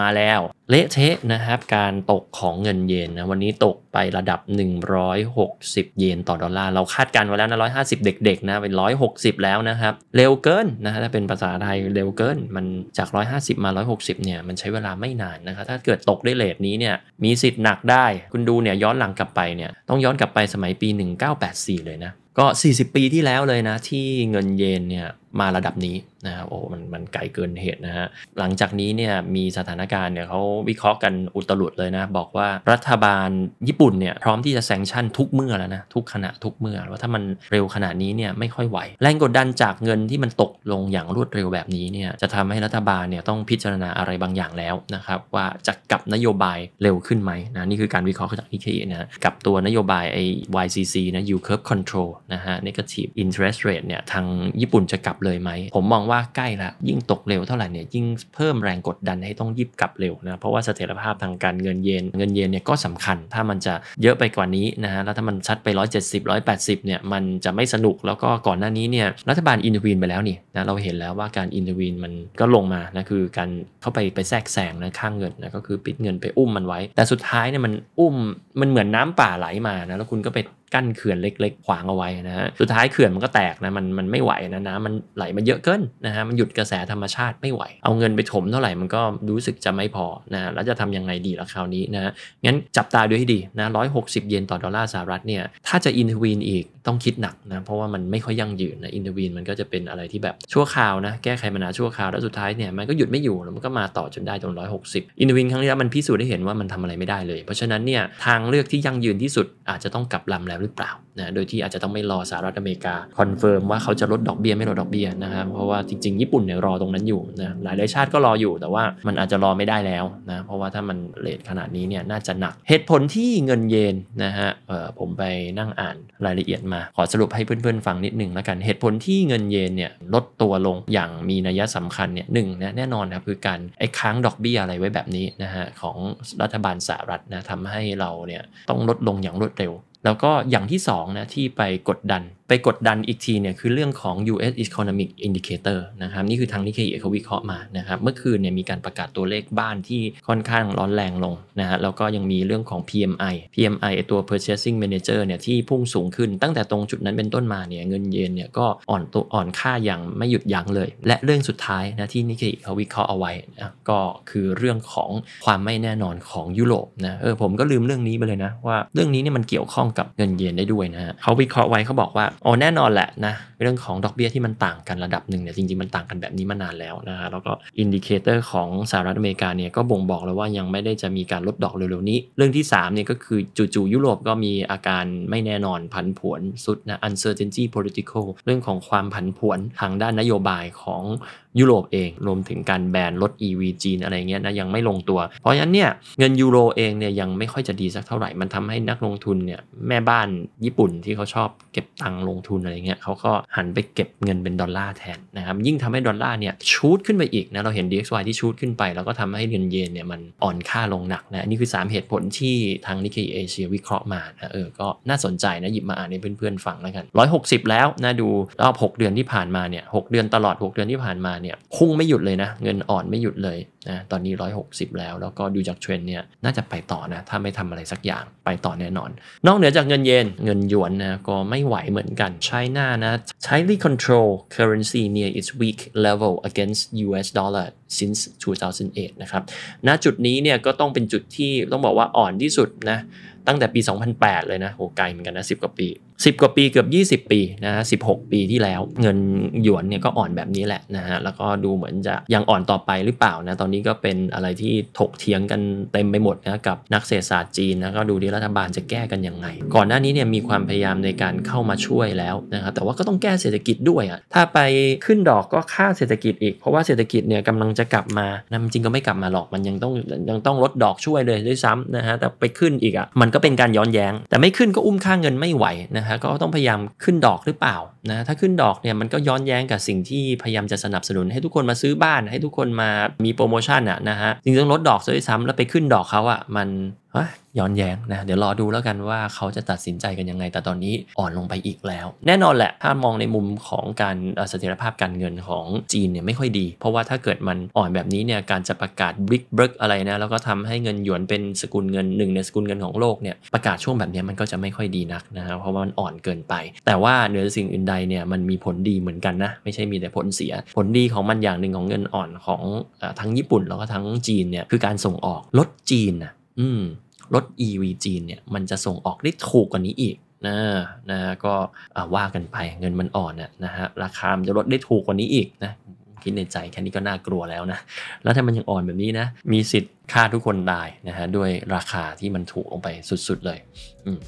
มาแล้วเละเทะนะครับการตกของเงินเยนนะวันนี้ตกไประดับ 160 เยนต่อดอลลาร์เราคาดการไว้แล้วนะ150 เด็กๆนะเป็น 160 แล้วนะครับเร็วเกินนะถ้าเป็นภาษาไทยเร็วเกินมันจาก150มา160เนี่ยมันใช้เวลาไม่นานนะครับถ้าเกิดตกได้เลทนี้เนี่ยมีสิทธิ์หนักได้คุณดูเนี่ยย้อนหลังกลับไปเนี่ยต้องย้อนกลับไปสมัยปี1984 เลยนะก็ 40 ปีที่แล้วเลยนะ ที่เงินเยนเนี่ยมาระดับนี้นะครับโอ้มันมันไกลเกินเหตุนะฮะ หลังจากนี้เนี่ยมีสถานการณ์เนี่ยเขาวิเคราะห์กันอุตลุดเลยนะ บอกว่ารัฐบาลญี่ปุ่นเนี่ยพร้อมที่จะแซงชั่นทุกเมื่อแล้วนะ ทุกขณะทุกเมื่อ ว่าถ้ามันเร็วขนาดนี้เนี่ยไม่ค่อยไหว แรงกดดันจากเงินที่มันตกลง อย่างรวดเร็วแบบนี้เนี่ยจะทำให้รัฐบาลเนี่ยต้องพิจารณาอะไรบางอย่างแล้วนะครับว่าจะกลับนโยบายเร็วขึ้นไหมนะนี่คือการวิเคราะห์จากนิเคอนะกับตัวนโยบายไอ้ YCC นะ U curve control นะฮะ negative interest rate เนี่ยทางญี่ปุ่นจะกลับเลยไหมผมมองว่าใกล้ละยิ่งตกเร็วเท่าไหร่เนี่ยยิ่งเพิ่มแรงกดดันให้ต้องยิบกลับเร็วนะเพราะว่าเสถียรภาพทางการเงินเยนเงินเยนเนี่ยก็สำคัญ ถ้ามันจะเยอะไปกว่านี้นะฮะแล้วถ้ามันชัดไป 170 180เนี่ยมันจะไม่สนุกแล้วก็ก่อนหน้านี้เนี่ยรัฐบาลอินทวีนไปแล้วนี่นะเราเห็นแล้วว่าการอินทวีนมันก็ลงมานะคือการเข้าไปไปแทรกแซงนะข้างเงินนะก็คือปิดเงินไปอุ้มมันไว้ แต่สุดท้ายเนี่ยมันอุ้มมันเหมือนน้ำป่าไหลมานะแล้วคุณก็ไปกั้นเขื่อนเล็กๆ ขวางเอาไว้นะฮะ สุดท้ายเขื่อนมันก็แตกนะ มันมันไม่ไหวนะน้ำมันไหลมาเยอะเกินนะฮะ มันหยุดกระแสธรรมชาติไม่ไหว เอาเงินไปถมเท่าไหร่มันก็รู้สึกจะไม่พอนะแล้วจะทํำยังไงดีละคราวนี้นะงั้นจับตาดูให้ดีนะร้อยหกสิบเยนต่อดอลลาร์สหรัฐเนี่ย ถ้าจะอินทวีนอีกต้องคิดหนักนะ เพราะว่ามันไม่ค่อยยั่งยืนนะ อินทวีนมันก็จะเป็นอะไรที่แบบชั่วคราวนะ แก้ไขมันาชั่วคราว แล้วสุดท้ายเนี่ยมันก็หยุดไม่อยู่แล้วมันก็มาต่อจนได้จนร้อยหกสิบอินทวีนครั้งนี้มันพิสูจน์ได้เห็นว่ามันทำอะไรไม่ได้เลย เพราะฉะนั้นเนี่ยทางเลือกที่ยั่งยืนที่สุดอาจจะต้องกลับลำแล้วหรือเปล่านะ โดยที่อาจจะต้องไม่รอสหรัฐอเมริกาคอนเฟิร์มว่าเขาจะลดดอกเบี้ยไม่ลดดอกเบี้ยนะครับ เพราะว่าจริงๆ ญี่ปุ่นเนี่ยรอตรงนั้นอยู่นะหลายหลายชาติก็รออยู่แต่ว่ามันอาจจะรอไม่ได้แล้วนะเพราะว่าถ้ามันเลทขนาดนี้เนี่ยน่าจะหนักเหตุผลที่เงินเยนนะฮะเออผมไปนั่งอ่านรายละเอียดมา ขอสรุปให้เพื่อนๆฟังนิดนึงแล้วกันเหตุผลที่เงินเยนเนี่ยลดตัวลงอย่างมีนัยสำคัญเนี่ยหนึ่งนะแน่นอนนะคือการไอ้ค้างดอกเบี้ยอะไรไว้แบบนี้นะฮะของรัฐบาลสหรัฐนะทำให้เราเนี่ยต้องลดลงอย่างรวดเร็วแล้วก็อย่างที่สองนะที่ไปกดดันไปกดดันอีกทีเนี่ย คือเรื่องของ U.S. Economic Indicator นะครับนี่คือทางนิเคอิเขาวิเคราะห์มานะครับเมื่อคืนเนี่ยมีการประกาศตัวเลขบ้านที่ค่อนข้างร้อนแรงลงนะฮะแล้วก็ยังมีเรื่องของ PMI PMI ตัว Purchasing Manager เนี่ยที่พุ่งสูงขึ้นตั้งแต่ตรงจุดนั้นเป็นต้นมาเนี่ย เงินเยนเนี่ยก็อ่อนตัวอ่อนค่าอย่างไม่หยุดยั้งเลย และเรื่องสุดท้ายนะที่นิเคอิเขาวิเคราะห์เอาไว้นะก็คือเรื่องของความไม่แน่นอนของยุโรปนะเออผมก็ลืมเรื่องนี้ไปเลยนะว่า เรื่องนี้เนี่ยมันเกี่ยวข้องกับเงินเยนได้ด้วยนะฮะเขาวิเคราะห์ไว้เขาบอกว่าอ๋อแน่นอนแหละนะเรื่องของดอกเบีย้ยที่มันต่างกันระดับหนึ่งเนี่ยจริงๆ มันต่างกันแบบนี้มานานแล้วนะฮะแล้วก็อินดิเคเตอร์ของสหรัฐอเมริกาเนี่ยก็บ่งบอกแล้วว่ายังไม่ได้จะมีการลดดอกเร็วๆนี้ เรื่องที่3เนี่ยก็คือจู่ๆยุโรปก็มีอาการไม่แน่นอนผันผวนสุดนะ uncertainty political เรื่องของความผันผวนทางด้านนโยบายของยุโรปเองรวมถึงการแบนรถ EV จีนอะไรเงี้ยนะยังไม่ลงตัว เพราะฉะนั้นเนี่ย เงินยูโรเองเนี่ยยังไม่ค่อยจะดีสักเท่าไหร่มันทำให้นักลงทุนเนี่ยแม่บ้านญี่ปุ่นที่เขาชอบเก็บตังลงทุนอะไรเงี้ยเขาก็หันไปเก็บเงินเป็นดอลลาร์แทนนะครับยิ่งทำให้ดอลลาร์เนี่ยชูดขึ้นไปอีกนะเราเห็น DXY ที่ชูดขึ้นไป แล้วก็ทำให้เงินเยนเนี่ยมันอ่อนค่าลงหนักนะนี่คือ3เหตุผลที่ทางนิกเกิลเอเชียวิเคราะห์มานะเออ ก็น่าสนใจนะหยิบมาอ่านให้เพื่อนๆฟังแล้วกัน160 แล้วนะดูรอบ6เดือนที่ผ่านมาเนี่ย6เดือนตลอด 6 เดือนที่ผ่านมาเนี่ยพุ่งไม่หยุดเลยนะเงินอ่อนไม่หยุดเลยนะตอนนี้ 160แล้วแล้วก็ดูจากเทรนเนี่ยน่าจะไปต่อนะถ้าไม่ทำอะไรสักอย่างไปต่อแน่นอน นอกเหนือจากเงินเยนเงินหยวนนะก็ไม่ไหวเหมือนกันใช้หน้านะ tightly control currency near its weak level against US dollar since 2008นะครับณจุดนี้เนี่ยก็ต้องเป็นจุดที่ต้องบอกว่าอ่อนที่สุดนะตั้งแต่ปี 2008 เลยนะโหไกลเหมือนกันนะ10 กว่าปี 10 กว่าปีเกือบ 20 ปีนะฮะ16 ปีที่แล้ว เงินหยวนเนี่ยก็อ่อนแบบนี้แหละนะฮะแล้วก็ดูเหมือนจะยังอ่อนต่อไปหรือเปล่านะ ตอนนี้ก็เป็นอะไรที่ถกเถียงกันเต็มไปหมดนะกับนักเศรษฐศาสตร์จีนนะก็ดูดีรัฐบาลจะแก้กันยังไง ก่อนหน้านี้เนี่ยมีความพยายามในการเข้ามาช่วยแล้วนะครับแต่ว่าก็ต้องแก้เศรษฐกิจด้วยอะถ้าไปขึ้นดอกก็ค่าเศรษฐกิจอีกเพราะว่าเศรษฐกิจเนี่ยกำลังจะกลับมานะจริงก็ไม่กลับมาหรอกมันยังต้องยังต้องลดดอกช่วยเลยด้วยซ้ำนะฮะแต่ไปขึ้นอีกอะมันก็เป็นการย้อนแย้ง แต่ไม่ขึ้นก็อุ้มค่าเงินไม่ไหวนะฮะก็ต้องพยายามขึ้นดอกหรือเปล่านะถ้าขึ้นดอกเนี่ยมันก็ย้อนแย้งกับสิ่งที่พยายามจะสนับสนุนให้ทุกคนมาซื้อบ้านให้ทุกคนมามีโปรโมชั่นอะนะฮะจริงๆต้องลดดอกซะด้วยซ้ำแล้วไปขึ้นดอกเขาอะมันย้อนแย้งนะ เดี๋ยวรอดูแล้วกันว่าเขาจะตัดสินใจกันยังไง แต่ตอนนี้อ่อนลงไปอีกแล้ว แน่นอนแหละถ้ามองในมุมของการเสถียรภาพการเงินของจีนเนี่ยไม่ค่อยดี เพราะว่าถ้าเกิดมันอ่อนแบบนี้เนี่ยการจะประกาศบริกเบิกอะไรนะแล้วก็ทำให้เงินหยวนเป็นสกุลเงินหนึ่งในสกุลเงินของโลกเนี่ยประกาศช่วงแบบนี้มันก็จะไม่ค่อยดีนักนะเพราะว่ามันอ่อนเกินไป แต่ว่าเหนือสิ่งอื่นใดเนี่ยมันมีผลดีเหมือนกันนะ ไม่ใช่มีแต่ผลเสีย ผลดีของมันอย่างหนึ่งของเงินอ่อนของทั้งญี่ปุ่นแล้วก็ทั้งจีนเนี่ยคือการส่งออกลดจีนนะรถ EV จีนเนี่ยมันจะส่งออกได้ถูกกว่านี้อีกนะนะก็ว่ากันไปเงินมันอ่อนน่ะนะฮะราคามจะลดได้ถูกกว่านี้อีกนะคิดในใจแค่นี้ก็น่ากลัวแล้วนะ แล้วถ้ามันยังอ่อนแบบนี้นะมีสิทธิ์ฆ่าทุกคนตายนะฮะด้วยราคาที่มันถูกลงไปสุดๆเลย อืม